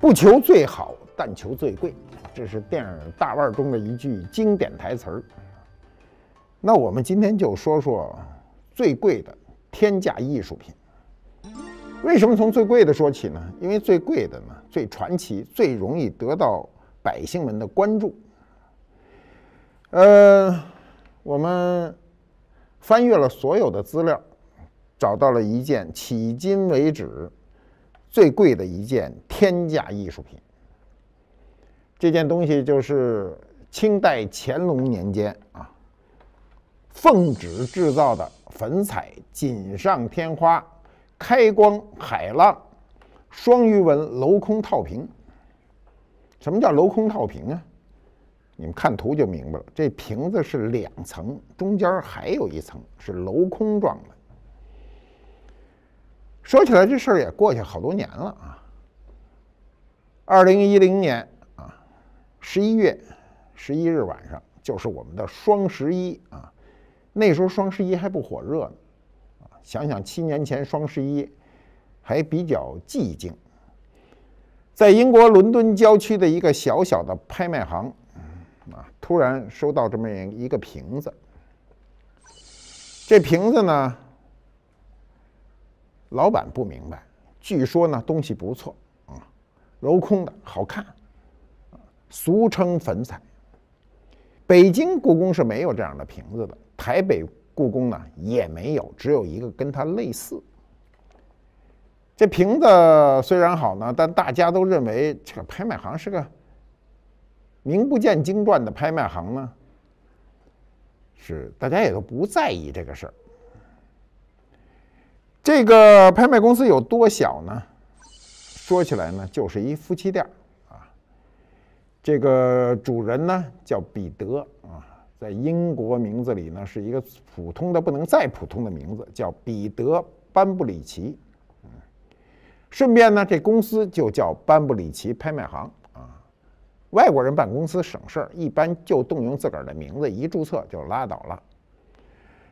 不求最好，但求最贵，这是电影大腕中的一句经典台词儿。那我们今天就说说最贵的天价艺术品。为什么从最贵的说起呢？因为最贵的呢，最传奇，最容易得到百姓们的关注。呃，我们翻阅了所有的资料，找到了一件迄今为止。最贵的一件天价艺术品，这件东西就是清代乾隆年间啊，奉旨制造的粉彩锦上添花开光海浪双鱼纹镂空套瓶。什么叫镂空套瓶啊？你们看图就明白了。这瓶子是两层，中间还有一层是镂空状的。说起来，这事儿也过去好多年了啊。二零一零年啊，十一月十一日晚上，就是我们的双十一啊。那时候双十一还不火热呢，想想七年前双十一还比较寂静。在英国伦敦郊区的一个小小的拍卖行啊，突然收到这么一个瓶子，这瓶子呢？老板不明白，据说呢东西不错啊，镂空的好看，俗称粉彩。北京故宫是没有这样的瓶子的，台北故宫呢也没有，只有一个跟它类似。这瓶子虽然好呢，但大家都认为这个拍卖行是个名不见经传的拍卖行呢，是大家也都不在意这个事儿。这个拍卖公司有多小呢？说起来呢，就是一夫妻店儿啊。这个主人呢叫彼得啊，在英国名字里呢是一个普通的不能再普通的名字，叫彼得·班布里奇。嗯，顺便呢，这公司就叫班布里奇拍卖行啊。外国人办公司省事儿，一般就动用自个儿的名字，一注册就拉倒了。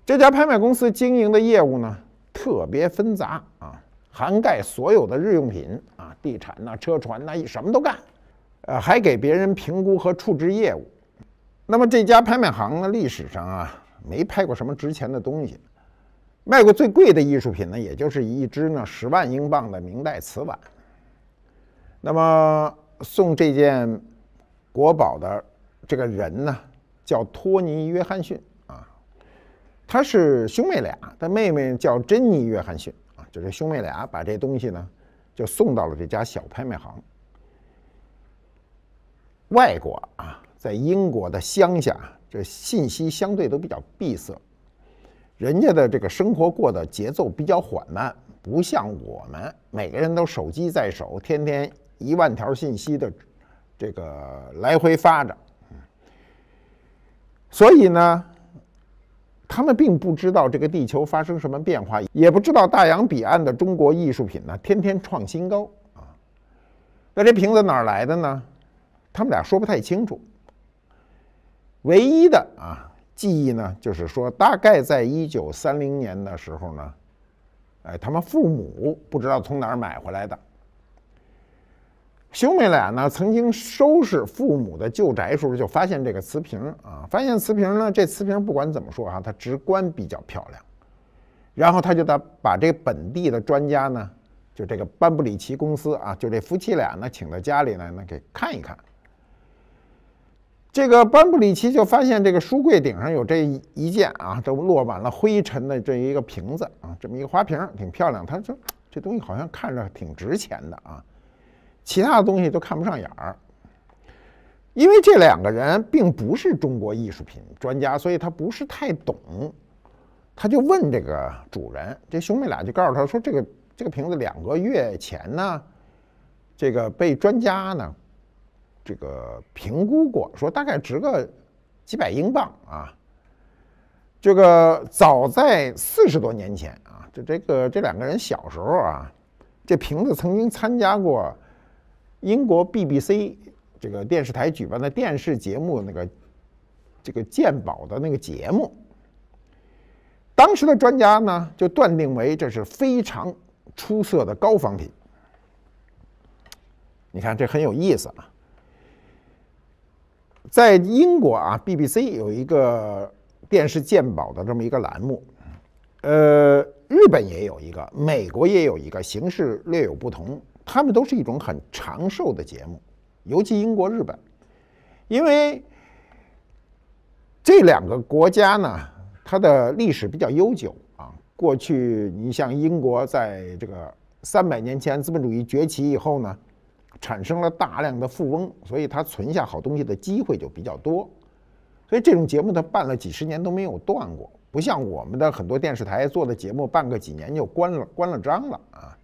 这家拍卖公司经营的业务呢？特别纷杂啊，涵盖所有的日用品啊，地产呐、车船呐，什么都干。呃，还给别人评估和处置业务。那么这家拍卖行呢，历史上啊，没拍过什么值钱的东西，卖过最贵的艺术品呢，也就是一只呢十万英镑的明代瓷碗。那么送这件国宝的这个人呢，叫托尼·约翰逊。他是兄妹俩，他妹妹叫珍妮·约翰逊啊，就是兄妹俩把这东西呢，就送到了这家小拍卖行。外国啊，在英国的乡下，这信息相对都比较闭塞，人家的这个生活过的节奏比较缓慢，不像我们每个人都手机在手，天天一万条信息的这个来回发着，所以呢。他们并不知道这个地球发生什么变化，也不知道大洋彼岸的中国艺术品呢天天创新高啊。那这瓶子哪来的呢？他们俩说不太清楚。唯一的啊记忆呢，就是说大概在一九三零年的时候呢，哎，他们父母不知道从哪儿买回来的。兄妹俩呢，曾经收拾父母的旧宅时候，就发现这个瓷瓶啊。发现瓷瓶呢，这瓷瓶不管怎么说啊，它直观比较漂亮。然后他就得把这本地的专家呢，就这个班布里奇公司啊，就这夫妻俩呢，请到家里来，呢给看一看。这个班布里奇就发现这个书柜顶上有这一件啊，这落满了灰尘的这一个瓶子啊，这么一个花瓶，挺漂亮。他说，这东西好像看着挺值钱的啊。其他的东西都看不上眼儿，因为这两个人并不是中国艺术品专家，所以他不是太懂。他就问这个主人，这兄妹俩就告诉他说：“这个这个瓶子两个月前呢，这个被专家呢，这个评估过，说大概值个几百英镑啊。这个早在四十多年前啊，这这个这两个人小时候啊，这瓶子曾经参加过。”英国 BBC 这个电视台举办的电视节目那个这个鉴宝的那个节目，当时的专家呢就断定为这是非常出色的高仿品。你看这很有意思啊！在英国啊，BBC 有一个电视鉴宝的这么一个栏目，呃，日本也有一个，美国也有一个，形式略有不同。他们都是一种很长寿的节目，尤其英国、日本，因为这两个国家呢，它的历史比较悠久啊。过去你像英国，在这个三百年前资本主义崛起以后呢，产生了大量的富翁，所以他存下好东西的机会就比较多，所以这种节目它办了几十年都没有断过，不像我们的很多电视台做的节目，办个几年就关了关了张了啊。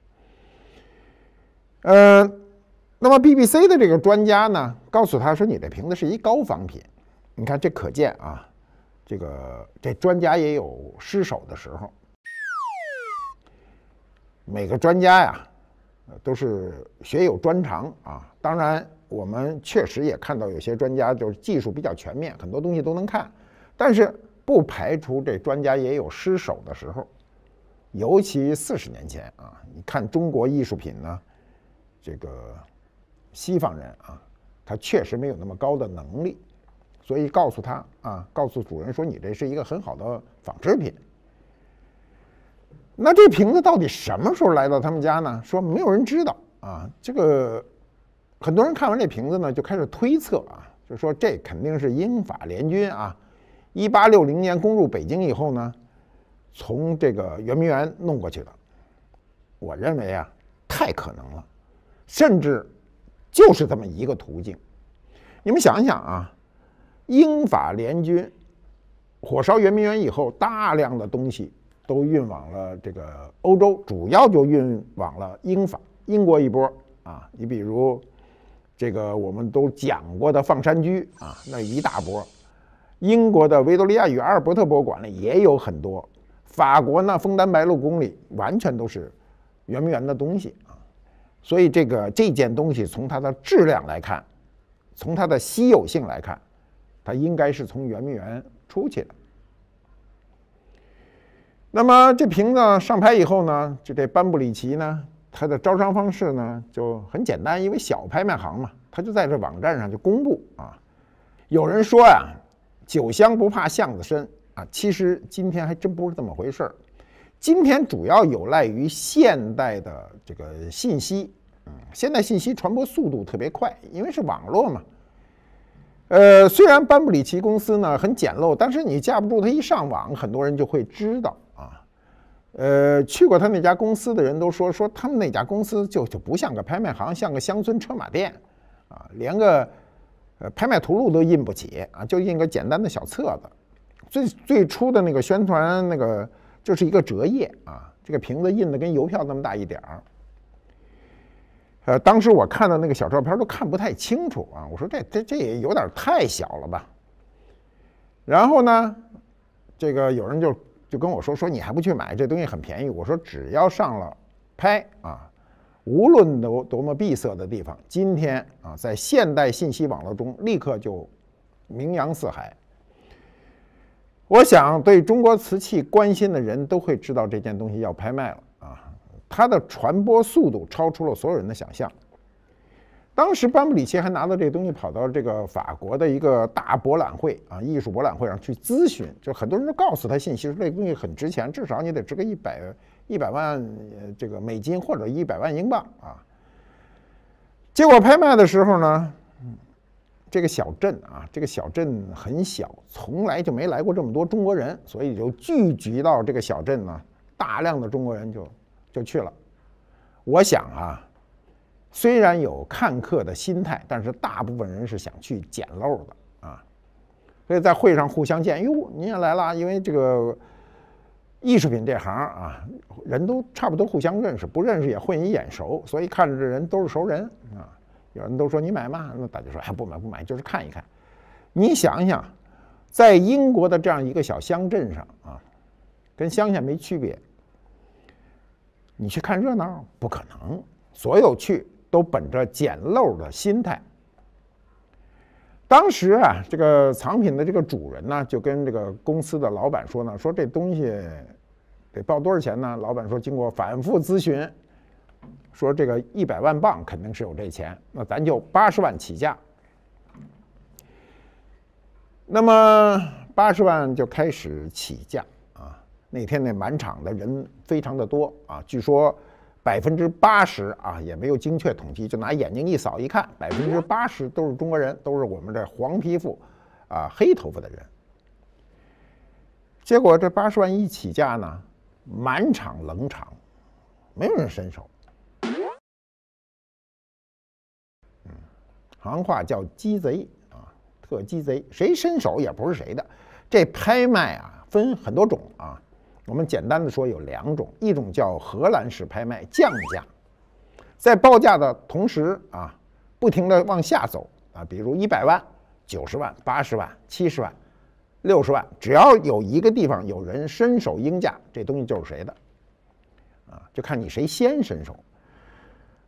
呃，那么 BBC 的这个专家呢，告诉他说：“你的瓶子是一高仿品。”你看这可见啊，这个这专家也有失手的时候。每个专家呀，都是学有专长啊。当然，我们确实也看到有些专家就是技术比较全面，很多东西都能看，但是不排除这专家也有失手的时候。尤其四十年前啊，你看中国艺术品呢。这个西方人啊，他确实没有那么高的能力，所以告诉他啊，告诉主人说：“你这是一个很好的仿制品。”那这瓶子到底什么时候来到他们家呢？说没有人知道啊。这个很多人看完这瓶子呢，就开始推测啊，就说这肯定是英法联军啊，一八六零年攻入北京以后呢，从这个圆明园弄过去的。我认为啊，太可能了。甚至就是这么一个途径，你们想想啊，英法联军火烧圆明园以后，大量的东西都运往了这个欧洲，主要就运往了英法。英国一波啊，你比如这个我们都讲过的《放山居》啊，那一大波。英国的维多利亚与阿尔伯特博物馆里也有很多，法国呢，枫丹白露宫里完全都是圆明园的东西。所以，这个这件东西从它的质量来看，从它的稀有性来看，它应该是从圆明园出去的。那么这瓶子上拍以后呢，就这班布里奇呢，它的招商方式呢就很简单，因为小拍卖行嘛，他就在这网站上就公布啊。有人说呀，酒香不怕巷子深啊，其实今天还真不是这么回事儿。今天主要有赖于现代的这个信息，嗯，现代信息传播速度特别快，因为是网络嘛。呃，虽然班布里奇公司呢很简陋，但是你架不住他一上网，很多人就会知道啊。呃，去过他那家公司的人都说，说他们那家公司就就不像个拍卖行，像个乡村车马店，啊，连个呃拍卖图录都印不起啊，就印个简单的小册子。最最初的那个宣传那个。就是一个折页啊，这个瓶子印的跟邮票那么大一点儿，呃，当时我看到那个小照片都看不太清楚啊，我说这这这也有点太小了吧。然后呢，这个有人就就跟我说说你还不去买这东西很便宜，我说只要上了拍啊，无论多多么闭塞的地方，今天啊在现代信息网络中立刻就名扬四海。我想，对中国瓷器关心的人都会知道这件东西要拍卖了啊！它的传播速度超出了所有人的想象。当时，班布里奇还拿到这个东西跑到这个法国的一个大博览会啊，艺术博览会上去咨询，就很多人都告诉他信息，说这东西很值钱，至少你得值个一百一百万这个美金或者一百万英镑啊。结果拍卖的时候呢？这个小镇啊，这个小镇很小，从来就没来过这么多中国人，所以就聚集到这个小镇呢。大量的中国人就就去了。我想啊，虽然有看客的心态，但是大部分人是想去捡漏的啊。所以在会上互相见，哟，你也来了，因为这个艺术品这行啊，人都差不多互相认识，不认识也混一眼熟，所以看着这人都是熟人啊。有人都说你买嘛，那大家说哎不买不买，就是看一看。你想想，在英国的这样一个小乡镇上啊，跟乡下没区别。你去看热闹不可能，所有去都本着捡漏的心态。当时啊，这个藏品的这个主人呢，就跟这个公司的老板说呢，说这东西得报多少钱呢？老板说，经过反复咨询。说这个一百万镑肯定是有这钱，那咱就八十万起价。那么八十万就开始起价啊！那天那满场的人非常的多啊，据说百分之八十啊也没有精确统计，就拿眼睛一扫一看，百分之八十都是中国人，都是我们这黄皮肤啊黑头发的人。结果这八十万一起价呢，满场冷场，没有人伸手。行话叫“鸡贼”啊，特鸡贼，谁伸手也不是谁的。这拍卖啊，分很多种啊。我们简单的说有两种，一种叫荷兰式拍卖，降价，在报价的同时啊，不停的往下走啊。比如一百万、九十万、八十万、七十万、六十万，只要有一个地方有人伸手应价，这东西就是谁的啊，就看你谁先伸手。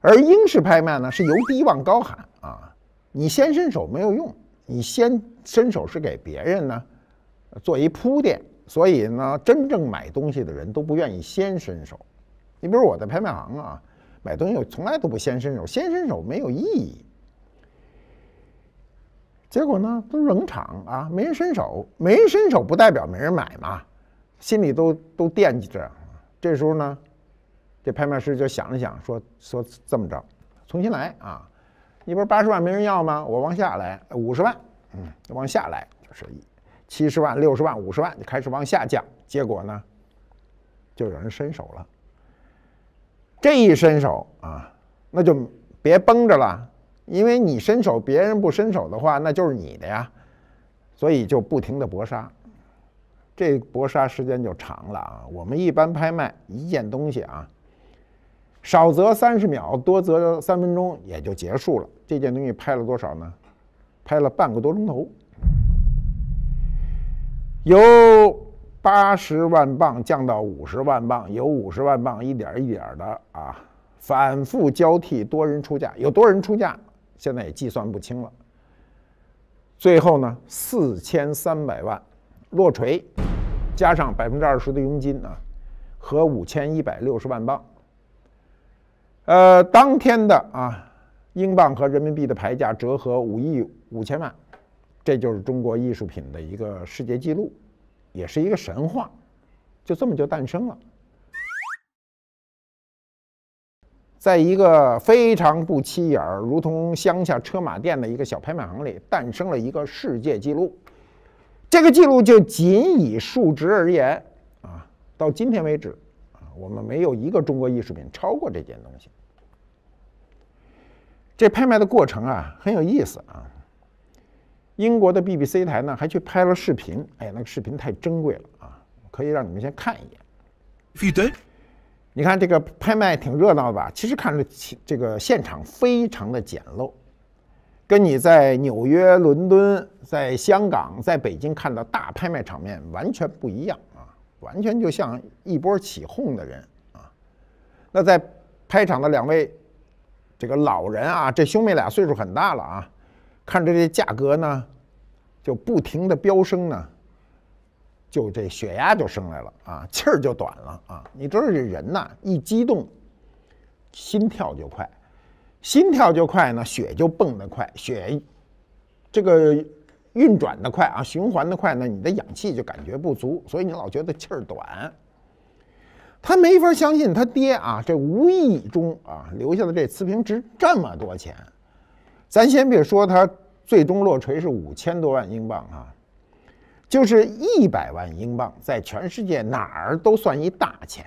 而英式拍卖呢，是由低往高喊啊。你先伸手没有用，你先伸手是给别人呢做一铺垫，所以呢，真正买东西的人都不愿意先伸手。你比如我在拍卖行啊，买东西我从来都不先伸手，先伸手没有意义。结果呢都冷场啊，没人伸手，没人伸手不代表没人买嘛，心里都都惦记着。这时候呢，这拍卖师就想了想，说说这么着，重新来啊。你不是八十万没人要吗？我往下来五十万，嗯，往下来就是七十万、六十万、五十万就开始往下降。结果呢，就有人伸手了。这一伸手啊，那就别绷着了，因为你伸手，别人不伸手的话，那就是你的呀。所以就不停的搏杀，这搏杀时间就长了啊。我们一般拍卖一件东西啊。少则三十秒，多则三分钟，也就结束了。这件东西拍了多少呢？拍了半个多钟头，由八十万磅降到五十万磅，由五十万磅一点一点的啊，反复交替，多人出价，有多人出价，现在也计算不清了。最后呢，四千三百万落锤，加上百分之二十的佣金啊，和五千一百六十万磅。呃，当天的啊，英镑和人民币的牌价折合五亿五千万，这就是中国艺术品的一个世界纪录，也是一个神话，就这么就诞生了。在一个非常不起眼儿、如同乡下车马店的一个小拍卖行里，诞生了一个世界纪录。这个纪录就仅以数值而言啊，到今天为止。我们没有一个中国艺术品超过这件东西。这拍卖的过程啊很有意思啊。英国的 BBC 台呢还去拍了视频，哎，那个视频太珍贵了啊，可以让你们先看一眼。飞碟，你看这个拍卖挺热闹的吧？其实看着这个现场非常的简陋，跟你在纽约、伦敦、在香港、在北京看到大拍卖场面完全不一样。完全就像一波起哄的人啊！那在拍场的两位这个老人啊，这兄妹俩岁数很大了啊，看着这价格呢就不停的飙升呢，就这血压就升来了啊，气儿就短了啊。你知道这人呐，一激动心跳就快，心跳就快呢，血就蹦得快，血这个。运转的快啊，循环的快，那你的氧气就感觉不足，所以你老觉得气儿短。他没法相信他爹啊，这无意中啊留下的这瓷瓶值这么多钱。咱先别说他最终落锤是五千多万英镑啊，就是一百万英镑在全世界哪儿都算一大钱。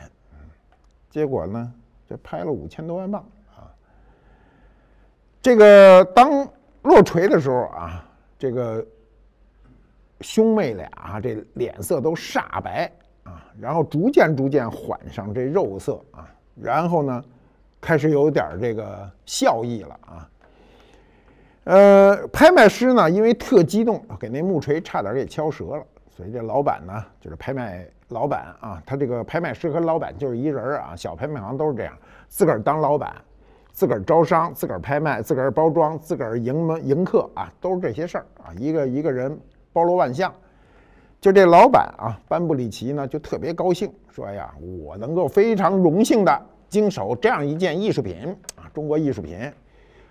结果呢，这拍了五千多万镑啊。这个当落锤的时候啊，这个。兄妹俩这脸色都煞白啊，然后逐渐逐渐缓上这肉色啊，然后呢，开始有点这个笑意了啊。呃，拍卖师呢，因为特激动，给那木锤差点给敲折了，所以这老板呢，就是拍卖老板啊，他这个拍卖师和老板就是一人儿啊，小拍卖行都是这样，自个儿当老板，自个儿招商，自个儿拍卖，自个儿包装，自个儿迎门迎客啊，都是这些事儿啊，一个一个人。包罗万象，就这老板啊，班布里奇呢就特别高兴，说：“呀，我能够非常荣幸的经手这样一件艺术品啊，中国艺术品，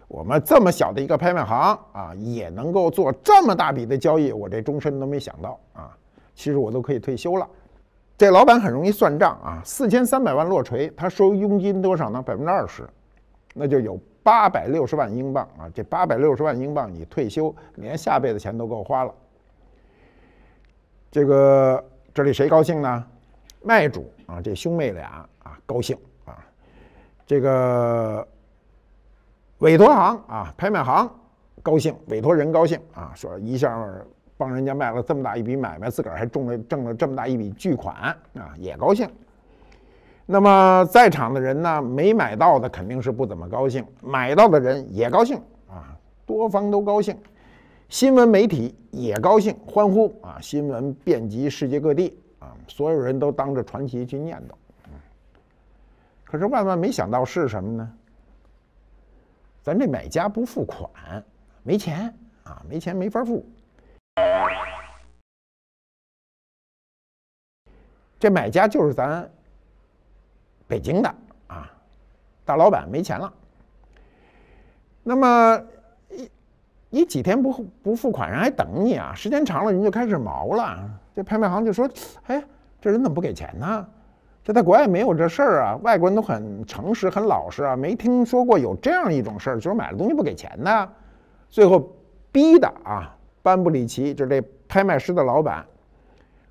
我们这么小的一个拍卖行啊，也能够做这么大笔的交易，我这终身都没想到啊。其实我都可以退休了。这老板很容易算账啊，四千三百万落锤，他收佣金多少呢？百分之二十，那就有八百六十万英镑啊。这八百六十万英镑，你退休连下辈子钱都够花了。”这个这里谁高兴呢？卖主啊，这兄妹俩啊高兴啊，这个委托行啊拍卖行高兴，委托人高兴啊，说一下帮人家卖了这么大一笔买卖，自个儿还中了挣了这么大一笔巨款啊，也高兴。那么在场的人呢，没买到的肯定是不怎么高兴，买到的人也高兴啊，多方都高兴。新闻媒体也高兴欢呼啊！新闻遍及世界各地啊！所有人都当着传奇去念叨。可是万万没想到是什么呢？咱这买家不付款，没钱啊，没钱没法付。这买家就是咱北京的啊，大老板没钱了。那么。你几天不不付款，人还等你啊？时间长了，人就开始毛了。这拍卖行就说：“哎，这人怎么不给钱呢？这在国外没有这事儿啊！外国人都很诚实、很老实啊，没听说过有这样一种事儿，就是买了东西不给钱的。”最后，逼的啊，班布里奇就是这拍卖师的老板，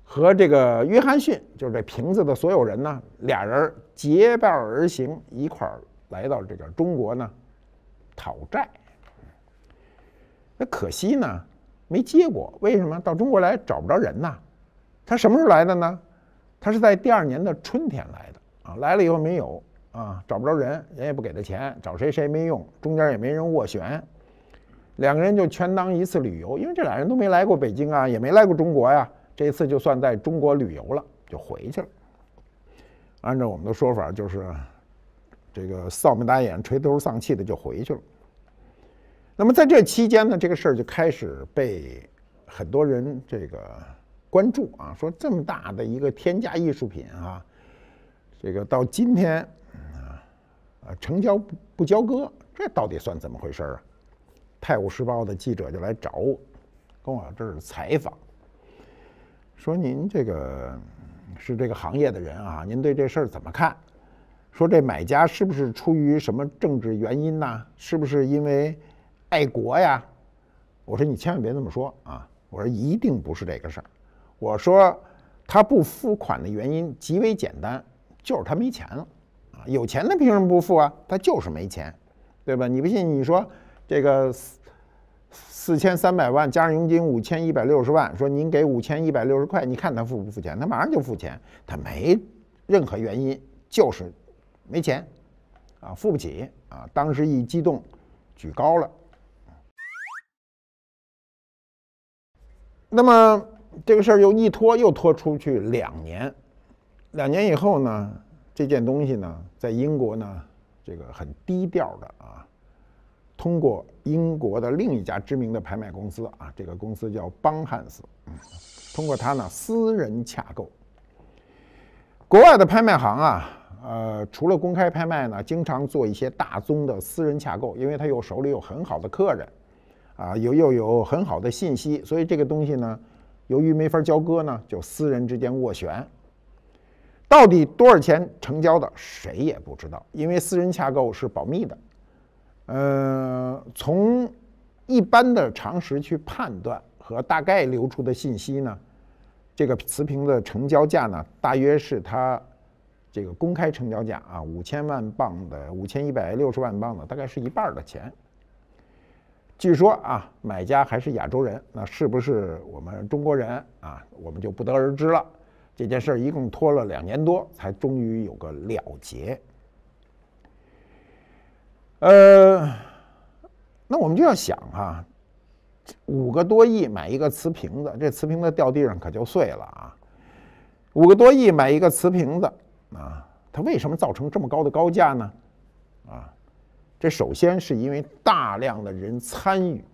和这个约翰逊就是这瓶子的所有人呢，俩人结伴而行，一块儿来到这个中国呢讨债。那可惜呢，没结果。为什么到中国来找不着人呢？他什么时候来的呢？他是在第二年的春天来的啊。来了以后没有啊，找不着人，人也不给他钱，找谁谁没用，中间也没人斡旋，两个人就权当一次旅游，因为这俩人都没来过北京啊，也没来过中国呀。这次就算在中国旅游了，就回去了。按照我们的说法，就是这个扫眉打眼、垂头丧气的就回去了。那么在这期间呢，这个事儿就开始被很多人这个关注啊。说这么大的一个天价艺术品啊，这个到今天啊啊成交不不交割，这到底算怎么回事儿啊？《泰晤士报》的记者就来找我，跟我这儿采访，说您这个是这个行业的人啊，您对这事儿怎么看？说这买家是不是出于什么政治原因呢？是不是因为？爱国呀！我说你千万别这么说啊！我说一定不是这个事儿。我说他不付款的原因极为简单，就是他没钱了啊！有钱他凭什么不付啊？他就是没钱，对吧？你不信？你说这个四千三百万加上佣金五千一百六十万，说您给五千一百六十块，你看他付不付钱？他马上就付钱，他没任何原因，就是没钱啊，付不起啊！当时一激动，举高了。那么这个事儿又一拖，又拖出去两年。两年以后呢，这件东西呢，在英国呢，这个很低调的啊，通过英国的另一家知名的拍卖公司啊，这个公司叫邦汉斯，通过他呢私人洽购。国外的拍卖行啊，呃，除了公开拍卖呢，经常做一些大宗的私人洽购，因为他有手里有很好的客人。啊，有又有很好的信息，所以这个东西呢，由于没法交割呢，就私人之间斡旋。到底多少钱成交的，谁也不知道，因为私人洽购是保密的。呃，从一般的常识去判断和大概流出的信息呢，这个瓷瓶的成交价呢，大约是它这个公开成交价啊，五千万磅的，五千一百六十万磅的，大概是一半的钱。据说啊，买家还是亚洲人，那是不是我们中国人啊？我们就不得而知了。这件事儿一共拖了两年多，才终于有个了结。呃，那我们就要想哈，五个多亿买一个瓷瓶子，这瓷瓶子掉地上可就碎了啊！五个多亿买一个瓷瓶子啊，它为什么造成这么高的高价呢？啊？这首先是因为大量的人参与，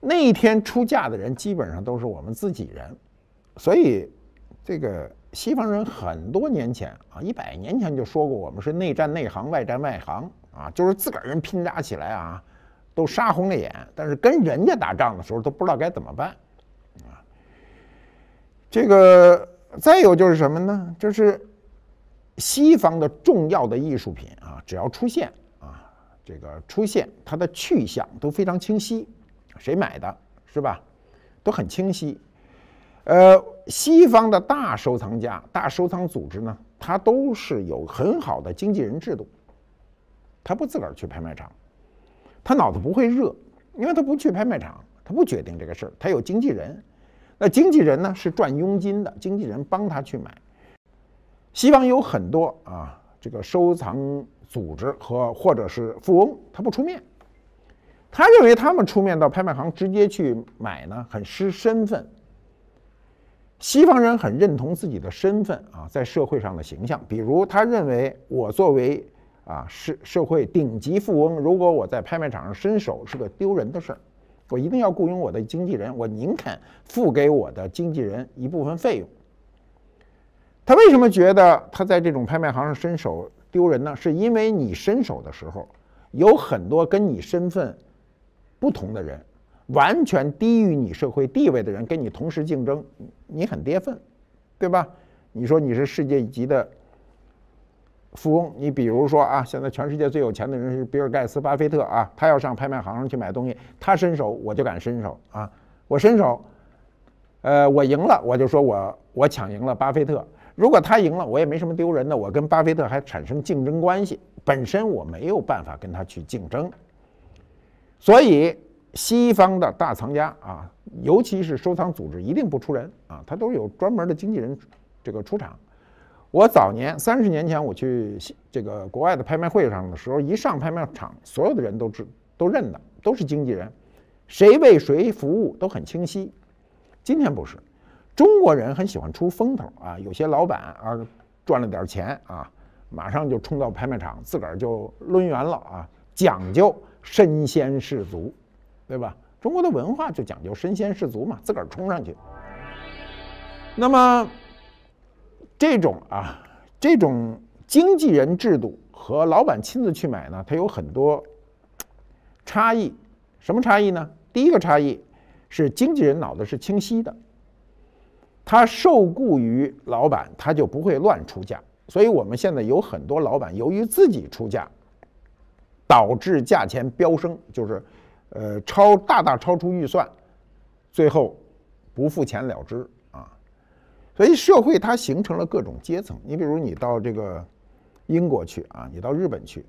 那一天出嫁的人基本上都是我们自己人，所以这个西方人很多年前啊，一百年前就说过，我们是内战内行，外战外行啊，就是自个儿人拼扎起来啊，都杀红了眼，但是跟人家打仗的时候都不知道该怎么办，啊，这个再有就是什么呢？就是西方的重要的艺术品啊，只要出现。这个出现，它的去向都非常清晰，谁买的是吧？都很清晰。呃，西方的大收藏家、大收藏组织呢，它都是有很好的经纪人制度，他不自个儿去拍卖场，他脑子不会热，因为他不去拍卖场，他不决定这个事儿，他有经纪人。那经纪人呢，是赚佣金的，经纪人帮他去买。西方有很多啊，这个收藏。组织和或者是富翁，他不出面，他认为他们出面到拍卖行直接去买呢，很失身份。西方人很认同自己的身份啊，在社会上的形象。比如，他认为我作为啊社社会顶级富翁，如果我在拍卖场上伸手，是个丢人的事儿。我一定要雇佣我的经纪人，我宁肯付给我的经纪人一部分费用。他为什么觉得他在这种拍卖行上伸手？丢人呢，是因为你伸手的时候，有很多跟你身份不同的人，完全低于你社会地位的人跟你同时竞争，你很跌份，对吧？你说你是世界级的富翁，你比如说啊，现在全世界最有钱的人是比尔盖茨、巴菲特啊，他要上拍卖行上去买东西，他伸手我就敢伸手啊，我伸手，呃，我赢了，我就说我我抢赢了巴菲特。如果他赢了，我也没什么丢人的。我跟巴菲特还产生竞争关系，本身我没有办法跟他去竞争。所以西方的大藏家啊，尤其是收藏组织，一定不出人啊，他都有专门的经纪人这个出场。我早年三十年前我去这个国外的拍卖会上的时候，一上拍卖场，所有的人都知都认的都是经纪人，谁为谁服务都很清晰。今天不是。中国人很喜欢出风头啊！有些老板啊，赚了点钱啊，马上就冲到拍卖场，自个儿就抡圆了啊，讲究身先士卒，对吧？中国的文化就讲究身先士卒嘛，自个儿冲上去。那么，这种啊，这种经纪人制度和老板亲自去买呢，它有很多差异。什么差异呢？第一个差异是经纪人脑子是清晰的。他受雇于老板，他就不会乱出价。所以，我们现在有很多老板由于自己出价，导致价钱飙升，就是，呃，超大大超出预算，最后不付钱了之啊。所以，社会它形成了各种阶层。你比如，你到这个英国去啊，你到日本去，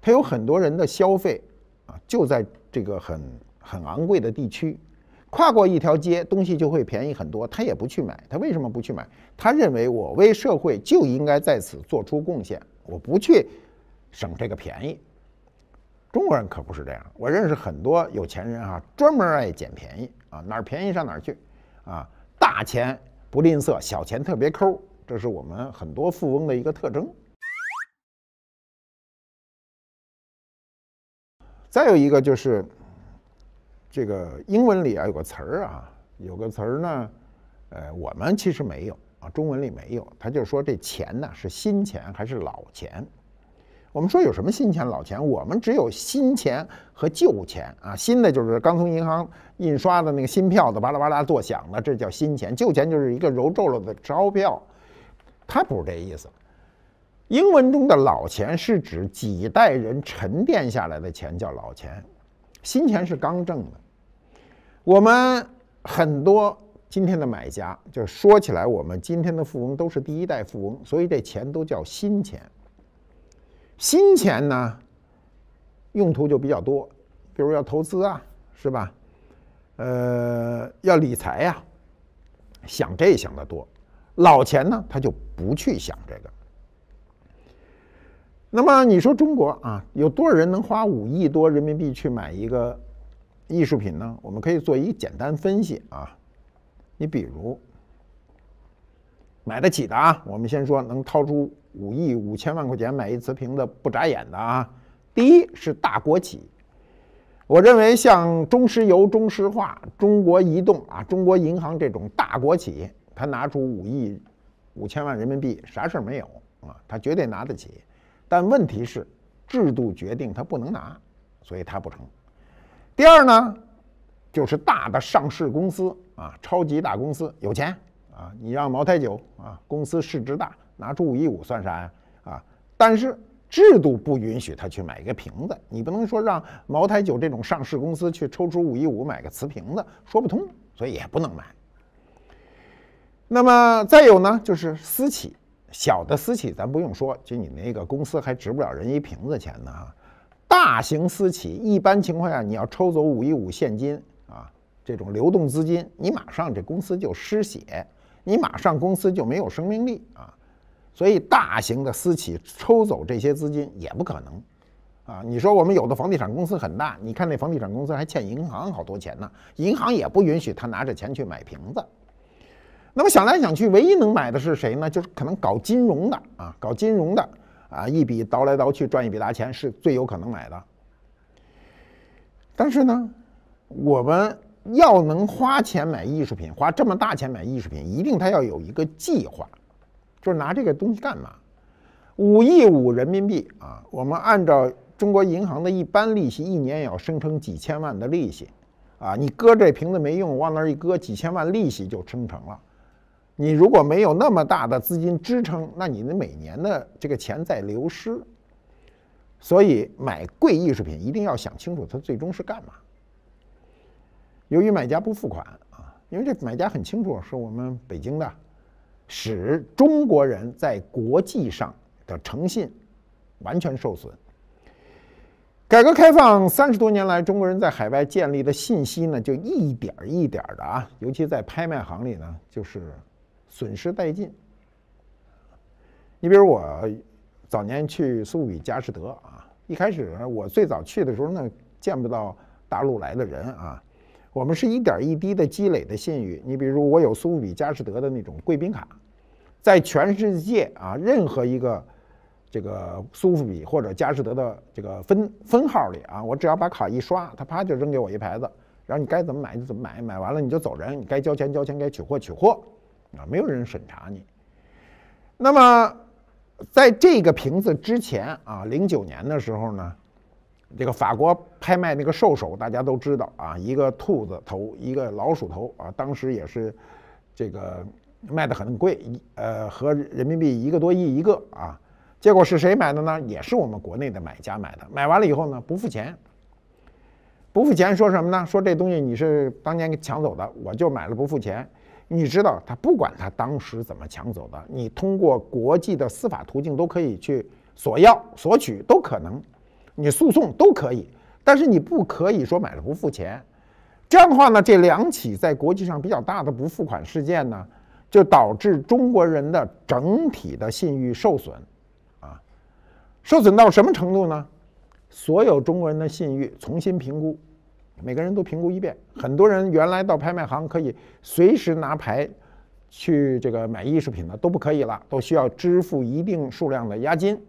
它有很多人的消费啊，就在这个很很昂贵的地区。跨过一条街，东西就会便宜很多。他也不去买，他为什么不去买？他认为我为社会就应该在此做出贡献，我不去省这个便宜。中国人可不是这样，我认识很多有钱人啊，专门爱捡便宜啊，哪儿便宜上哪儿去，啊，大钱不吝啬，小钱特别抠，这是我们很多富翁的一个特征。再有一个就是。这个英文里啊有个词儿啊，有个词儿呢，呃，我们其实没有啊，中文里没有。他就说这钱呢是新钱还是老钱？我们说有什么新钱老钱？我们只有新钱和旧钱啊，新的就是刚从银行印刷的那个新票子，吧啦吧啦作响的，这叫新钱；旧钱就是一个揉皱了的钞票。他不是这意思。英文中的老钱是指几代人沉淀下来的钱，叫老钱；新钱是刚挣的。我们很多今天的买家，就是说起来，我们今天的富翁都是第一代富翁，所以这钱都叫新钱。新钱呢，用途就比较多，比如要投资啊，是吧？呃，要理财呀，想这想的多。老钱呢，他就不去想这个。那么你说中国啊，有多少人能花五亿多人民币去买一个？艺术品呢，我们可以做一个简单分析啊。你比如买得起的啊，我们先说能掏出五亿五千万块钱买一瓷瓶的不眨眼的啊。第一是大国企，我认为像中石油、中石化、中国移动啊、中国银行这种大国企，他拿出五亿五千万人民币啥事儿没有啊，他绝对拿得起。但问题是制度决定他不能拿，所以他不成。第二呢，就是大的上市公司啊，超级大公司有钱啊，你让茅台酒啊，公司市值大，拿出五亿五算啥呀啊？但是制度不允许他去买一个瓶子，你不能说让茅台酒这种上市公司去抽出五亿五买个瓷瓶子，说不通，所以也不能买。那么再有呢，就是私企，小的私企咱不用说，就你那个公司还值不了人一瓶子钱呢啊。大型私企一般情况下，你要抽走五亿五现金啊，这种流动资金，你马上这公司就失血，你马上公司就没有生命力啊。所以，大型的私企抽走这些资金也不可能啊。你说我们有的房地产公司很大，你看那房地产公司还欠银行好多钱呢，银行也不允许他拿着钱去买瓶子。那么想来想去，唯一能买的是谁呢？就是可能搞金融的啊，搞金融的。啊，一笔倒来倒去赚一笔大钱是最有可能买的，但是呢，我们要能花钱买艺术品，花这么大钱买艺术品，一定它要有一个计划，就是拿这个东西干嘛？五亿五人民币啊，我们按照中国银行的一般利息，一年也要生成几千万的利息啊！你搁这瓶子没用，往那儿一搁，几千万利息就生成了。你如果没有那么大的资金支撑，那你的每年的这个钱在流失。所以买贵艺术品一定要想清楚它最终是干嘛。由于买家不付款啊，因为这买家很清楚是我们北京的，使中国人在国际上的诚信完全受损。改革开放三十多年来，中国人在海外建立的信息呢，就一点一点的啊，尤其在拍卖行里呢，就是。损失殆尽。你比如我早年去苏富比、佳士得啊，一开始我最早去的时候呢，见不到大陆来的人啊。我们是一点一滴的积累的信誉。你比如我有苏富比、佳士得的那种贵宾卡，在全世界啊任何一个这个苏富比或者佳士得的这个分分号里啊，我只要把卡一刷，他啪就扔给我一牌子，然后你该怎么买你怎么买，买完了你就走人，你该交钱交钱，该取货取货。啊，没有人审查你。那么，在这个瓶子之前啊，零九年的时候呢，这个法国拍卖那个兽首，大家都知道啊，一个兔子头，一个老鼠头啊，当时也是这个卖的很贵，呃，和人民币一个多亿一个啊。结果是谁买的呢？也是我们国内的买家买的。买完了以后呢，不付钱。不付钱说什么呢？说这东西你是当年给抢走的，我就买了不付钱。你知道他不管他当时怎么抢走的，你通过国际的司法途径都可以去索要索取都可能，你诉讼都可以，但是你不可以说买了不付钱，这样的话呢，这两起在国际上比较大的不付款事件呢，就导致中国人的整体的信誉受损，啊，受损到什么程度呢？所有中国人的信誉重新评估。每个人都评估一遍，很多人原来到拍卖行可以随时拿牌去这个买艺术品的都不可以了，都需要支付一定数量的押金。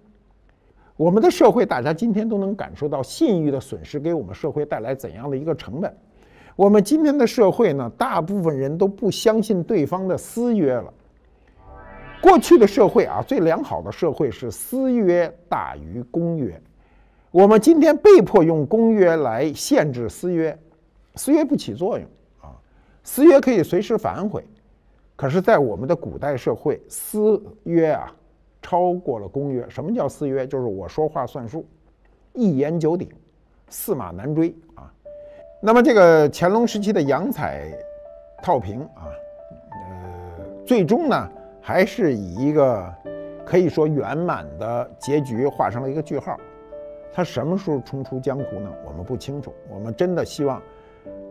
我们的社会，大家今天都能感受到信誉的损失给我们社会带来怎样的一个成本。我们今天的社会呢，大部分人都不相信对方的私约了。过去的社会啊，最良好的社会是私约大于公约。我们今天被迫用公约来限制私约，私约不起作用啊！私约可以随时反悔，可是，在我们的古代社会，私约啊超过了公约。什么叫私约？就是我说话算数，一言九鼎，驷马难追啊！那么，这个乾隆时期的洋彩套瓶啊，呃，最终呢，还是以一个可以说圆满的结局画上了一个句号。他什么时候重出江湖呢？我们不清楚。我们真的希望，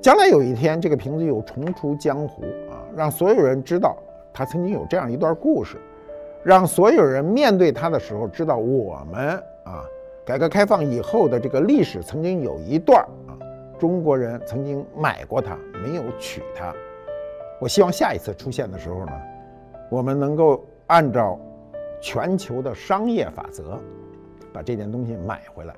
将来有一天这个瓶子又重出江湖啊，让所有人知道他曾经有这样一段故事，让所有人面对他的时候知道我们啊，改革开放以后的这个历史曾经有一段啊，中国人曾经买过它，没有娶它。我希望下一次出现的时候呢，我们能够按照全球的商业法则。把这件东西买回来。